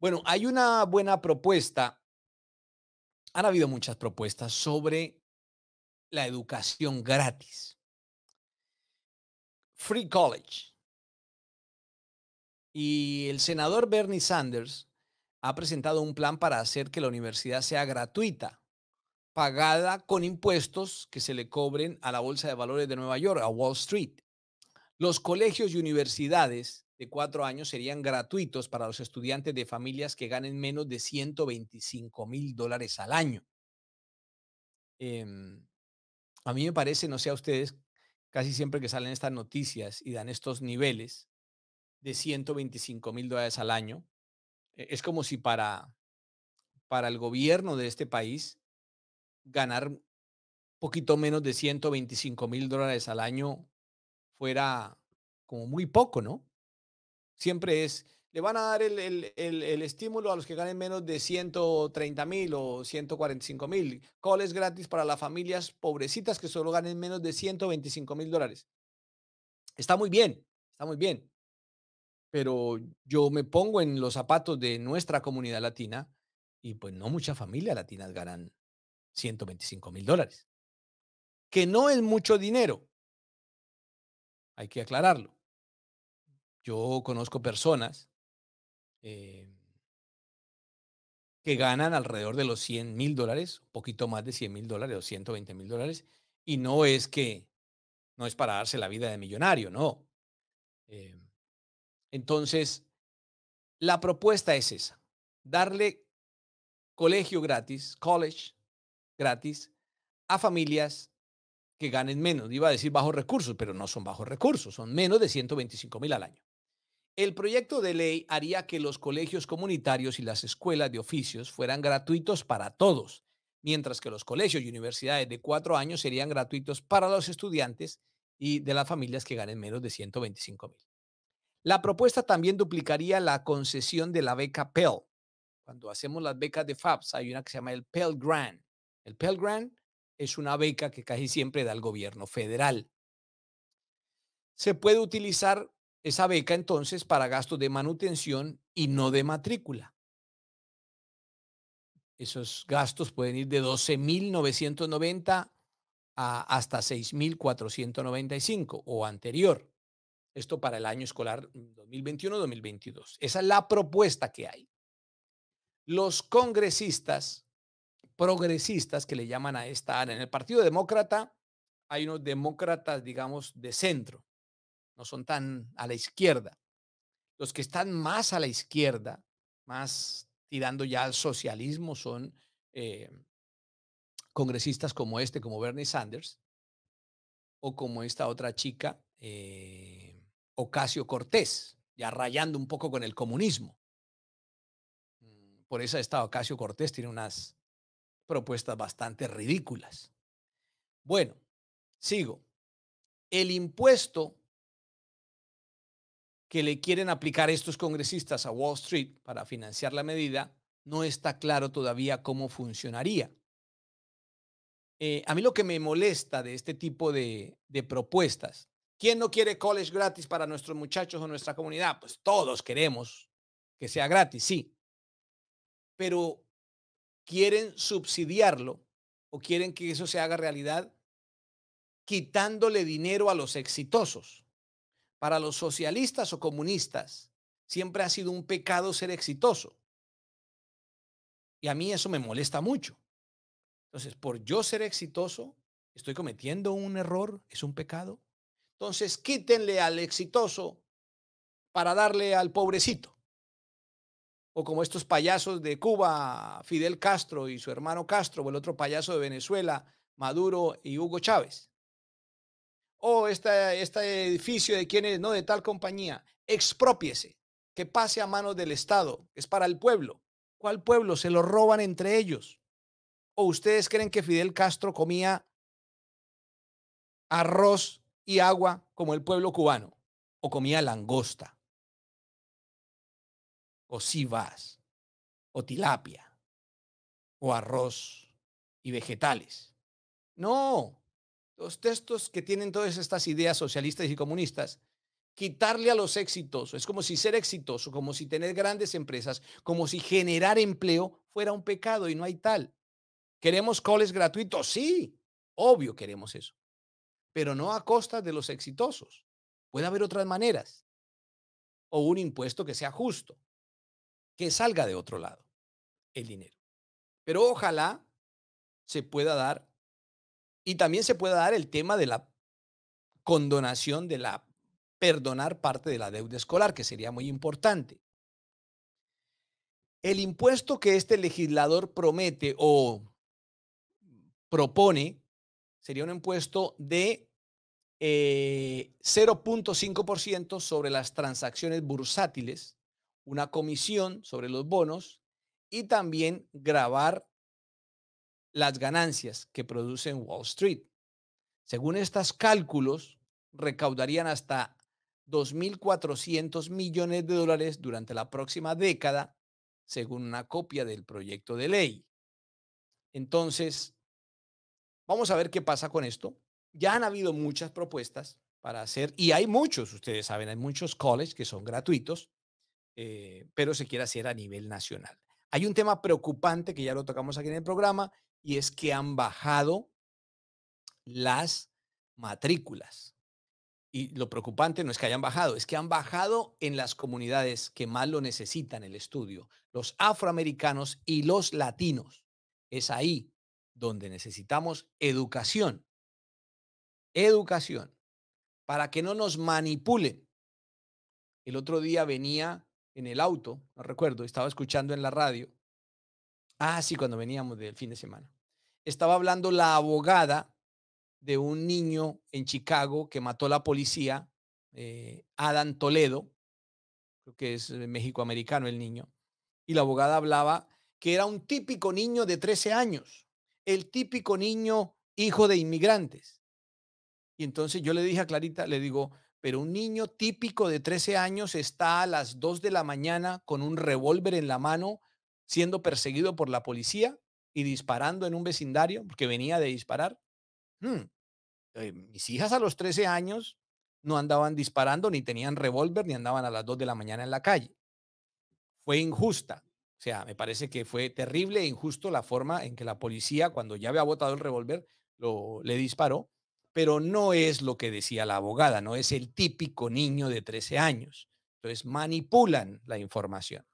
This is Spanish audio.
Bueno, hay una buena propuesta. Han habido muchas propuestas sobre la educación gratis. Free College. Y el senador Bernie Sanders ha presentado un plan para hacer que la universidad sea gratuita, pagada con impuestos que se le cobren a la Bolsa de Valores de Nueva York, a Wall Street. Los colegios y universidades de cuatro años serían gratuitos para los estudiantes de familias que ganen menos de 125 mil dólares al año. Em, a mí me parece, no sé a ustedes, casi siempre que salen estas noticias y dan estos niveles de 125 mil dólares al año, e, es como si para, para el gobierno de este país ganar poquito menos de 125 mil dólares al año fuera como muy poco, ¿no? siempre es, le van a dar el, estímulo a los que ganen menos de 130 mil o 145 mil. Coles gratis para las familias pobrecitas que solo ganen menos de 125 mil dólares. Está muy bien, está muy bien. Pero yo me pongo en los zapatos de nuestra comunidad latina y pues no muchas familias latinas ganan 125 mil dólares, que no es mucho dinero. Hay que aclararlo. Yo conozco personas eh, que ganan alrededor de los 100 mil dólares, un poquito más de 100 mil dólares o 120 mil dólares, y no es que, no es para darse la vida de millonario, no. Eh, entonces, la propuesta es esa, darle colegio gratis, college gratis, a familias que ganen menos. Iba a decir bajos recursos, pero no son bajos recursos, son menos de 125 mil al año. El proyecto de ley haría que los colegios comunitarios y las escuelas de oficios fueran gratuitos para todos, mientras que los colegios y universidades de cuatro años serían gratuitos para los estudiantes y de las familias que ganen menos de 125 mil. La propuesta también duplicaría la concesión de la beca Pell. Cuando hacemos las becas de FAPS, hay una que se llama el Pell Grant. El Pell Grant es una beca que casi siempre da el gobierno federal. Se puede utilizar esa beca entonces para gastos de manutención y no de matrícula. Esos gastos pueden ir de 12.990 a hasta 6.495 o anterior. Esto para el año escolar 2021-2022. Mm, esa es la propuesta que hay. Los congresistas progresistas que le llaman a esta área. En el Partido Demócrata hay unos demócratas, digamos, de centro no son tan a la izquierda. Los que están más a la izquierda, más tirando ya al socialismo, son eh, congresistas como este, como Bernie Sanders, o como esta otra chica, eh, Ocasio Cortés, ya rayando un poco con el comunismo. Mm, por eso estado Ocasio Cortés tiene unas propuestas bastante ridículas. Bueno, sigo. El impuesto que le quieren aplicar estos congresistas a Wall Street para financiar la medida, no está claro todavía cómo funcionaría. Eh, a mí lo que me molesta de este tipo de, de propuestas, ¿quién no quiere college gratis para nuestros muchachos o nuestra comunidad? Pues todos queremos que sea gratis, sí. Pero quieren subsidiarlo o quieren que eso se haga realidad quitándole dinero a los exitosos. Para los socialistas o comunistas, siempre ha sido un pecado ser exitoso. Y a mí eso me molesta mucho. Entonces, por yo ser exitoso, estoy cometiendo un error, es un pecado. Entonces, quítenle al exitoso para darle al pobrecito. O como estos payasos de Cuba, Fidel Castro y su hermano Castro, o el otro payaso de Venezuela, Maduro y Hugo Chávez o este, edificio de quién no, de tal compañía, expropiese, que pase a manos del Estado, es para el pueblo. ¿Cuál pueblo? Se lo roban entre ellos. ¿O ustedes creen que Fidel Castro comía arroz y agua como el pueblo cubano? ¿O comía langosta? ¿O vas. ¿O tilapia? ¿O arroz y vegetales? No, los textos que tienen todas estas ideas socialistas y comunistas, quitarle a los exitosos. Es como si ser exitoso, como si tener grandes empresas, como si generar empleo fuera un pecado y no hay tal. ¿Queremos coles gratuitos? Sí, obvio queremos eso, pero no a costa de los exitosos. Puede haber otras maneras o un impuesto que sea justo, que salga de otro lado el dinero. Pero ojalá se pueda dar y también se puede dar el tema de la condonación de la perdonar parte de la deuda escolar, que sería muy importante. El impuesto que este legislador promete o propone sería un impuesto de 0.5% eh, sobre las transacciones bursátiles, una comisión sobre los bonos y también grabar las ganancias que produce Wall Street. Según estos cálculos, recaudarían hasta 2.400 millones de dólares durante la próxima década, según una copia del proyecto de ley. Entonces, vamos a ver qué pasa con esto. Ya han habido muchas propuestas para hacer, y hay muchos, ustedes saben, hay muchos colleges que son gratuitos, eh, pero se quiere hacer a nivel nacional. Hay un tema preocupante que ya lo tocamos aquí en el programa y es que han bajado las matrículas. Y lo preocupante no es que hayan bajado, es que han bajado en las comunidades que más lo necesitan el estudio, los afroamericanos y los latinos. Es ahí donde necesitamos educación. Educación. Para que no nos manipulen. El otro día venía en el auto, no recuerdo, estaba escuchando en la radio. Ah, sí, cuando veníamos del fin de semana. Estaba hablando la abogada de un niño en Chicago que mató a la policía, eh, Adam Toledo, creo que es eh, mexicoamericano el niño, y la abogada hablaba que era un típico niño de 13 años, el típico niño hijo de inmigrantes. Y entonces yo le dije a Clarita, le digo, pero un niño típico de 13 años está a las 2 de la mañana con un revólver en la mano siendo perseguido por la policía y disparando en un vecindario porque venía de disparar. Hmm, eh, mis hijas a los 13 años no andaban disparando, ni tenían revólver, ni andaban a las 2 de la mañana en la calle. Fue injusta. O sea, me parece que fue terrible e injusto la forma en que la policía, cuando ya había botado el revólver, lo, le disparó pero no es lo que decía la abogada, no es el típico niño de 13 años. Entonces manipulan la información.